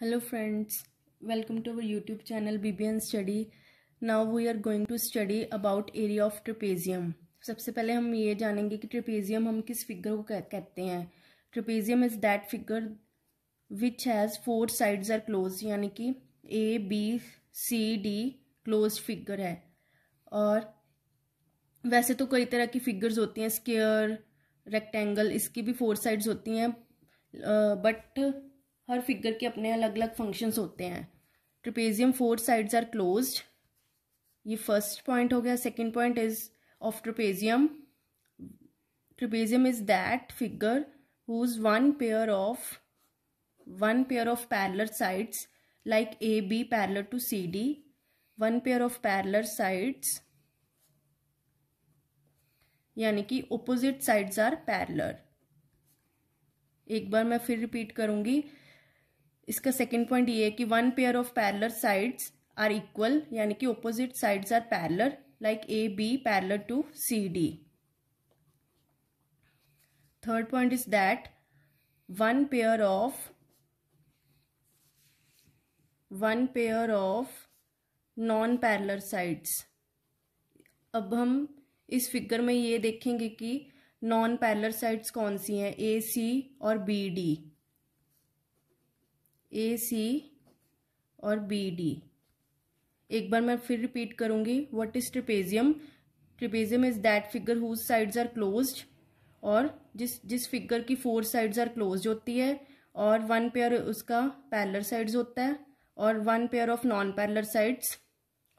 hello friends welcome to our YouTube channel BBN study now we are going to study about area of trapezium सबसे पहले हम ये जानेंगे कि trapezium हम किस फिगर को कहते हैं trapezium is that figure which has four sides are close यानी कि A B C D close figure है और वैसे तो कई तरह की फिगर्स होती हैं स्केयर रेक्टेंगल इसकी भी फोर साइड्स होती हैं बट uh, हर फिगर के अपने अलग अलग फंक्शंस होते हैं trapezium four sides are closed ये फर्स्ट पॉइंट हो गया second point is of trapezium trapezium is that figure whose one pair of one pair of parallel sides B parallel to C D one pair of parallel sides यानी कि opposite sides are parallel एक बार मैं फिर repeat करूंगी इसका second point ये है कि one pair of parallel sides are equal यानी कि opposite sides are parallel like A B parallel to C D third point is that one pair of one pair of non parallel sides अब हम इस figure में ये देखेंगे कि non parallel sides कौन सी हैं ए सी और बी डी ए सी और बी डी एक बार मैं फिर रिपीट करूंगी what is trapezium trapezium is that figure whose sides are closed और जिस जिस फिगर की फोर साइड्स आर क्लोज होती है और वन पेयर उसका पैरलर साइड्स होता है और one pair of non parallel sides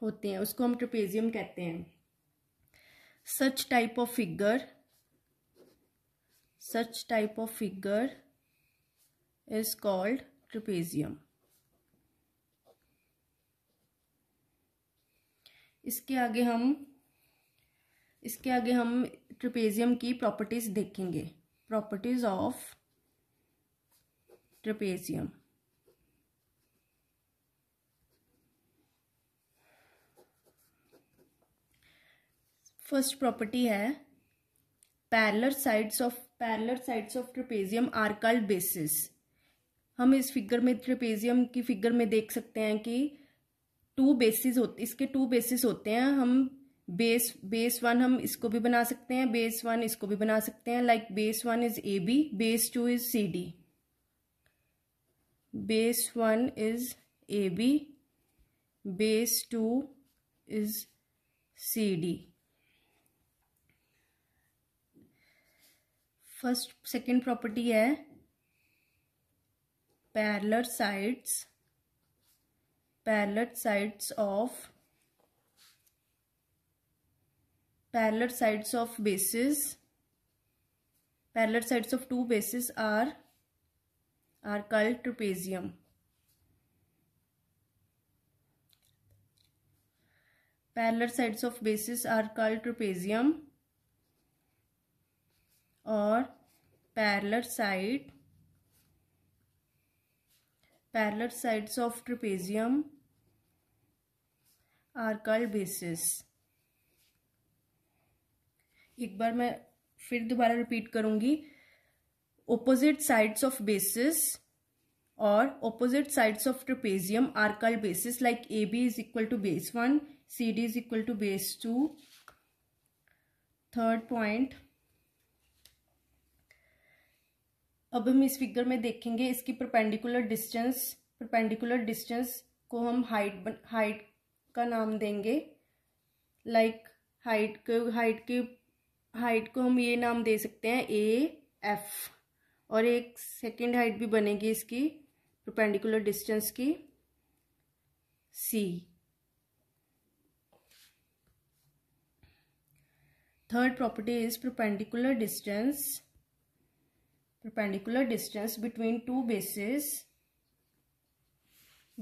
होते हैं उसको हम ट्रिपेजियम कहते हैं such type of figure such type of figure is called trapezium इसके आगे हम इसके आगे हम ट्रिपेजियम की प्रॉपर्टीज देखेंगे properties of trapezium first property है parallel sides of parallel sides of trapezium are called bases हम इस फिगर में ट्रिपेजियम की फिगर में देख सकते हैं कि टू बेसिस होते इसके टू बेसिस होते हैं हम बेस बेस वन हम इसको भी बना सकते हैं बेस वन इसको भी बना सकते हैं like base one is A B base two is C D base one is A B base two is C D first second property है parallel sides parallel sides of parallel sides of bases parallel sides of two bases are are called trapezium parallel sides of bases are called trapezium or parallel side parallel sides of trapezium are called bases एक बार मैं फिर दोबारा repeat करूंगी opposite sides of bases और opposite sides of trapezium are called bases like A B is equal to base one C D is equal to base two third point अब हम इस फिगर में देखेंगे इसकी परपेंडिकुलर डिस्टेंस परपेंडिकुलर डिस्टेंस को हम height height का नाम देंगे लाइक हाइट को हाइट के हाइट को हम ये नाम दे सकते हैं ए एफ और एक सेकेंड हाइट भी बनेगी इसकी परपेंडिकुलर डिस्टेंस की सी third property is perpendicular distance perpendicular distance between two bases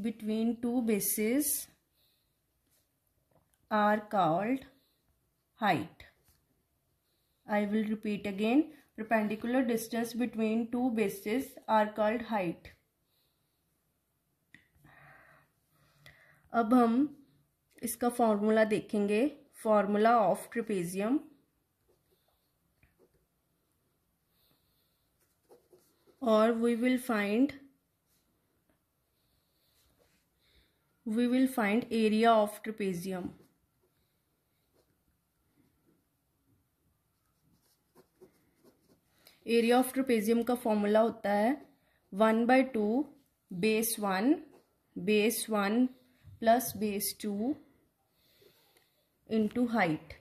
between two bases are called height i will repeat again perpendicular distance between two bases are called height अब हम इसका formula देखेंगे formula of trapezium or we will find we will find area of trapezium area of trapezium का formula होता है one by two base one base one plus base two into height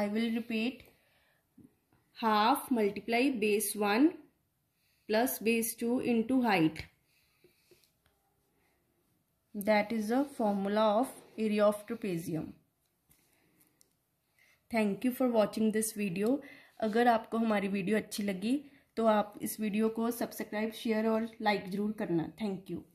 I will repeat half multiply base one plus base two into height that is a formula of area of trapezium thank you for watching this video अगर आपको हमारी video अच्छी लगी तो आप इस video को subscribe share और लाइक ज़रूर करना थैंक यू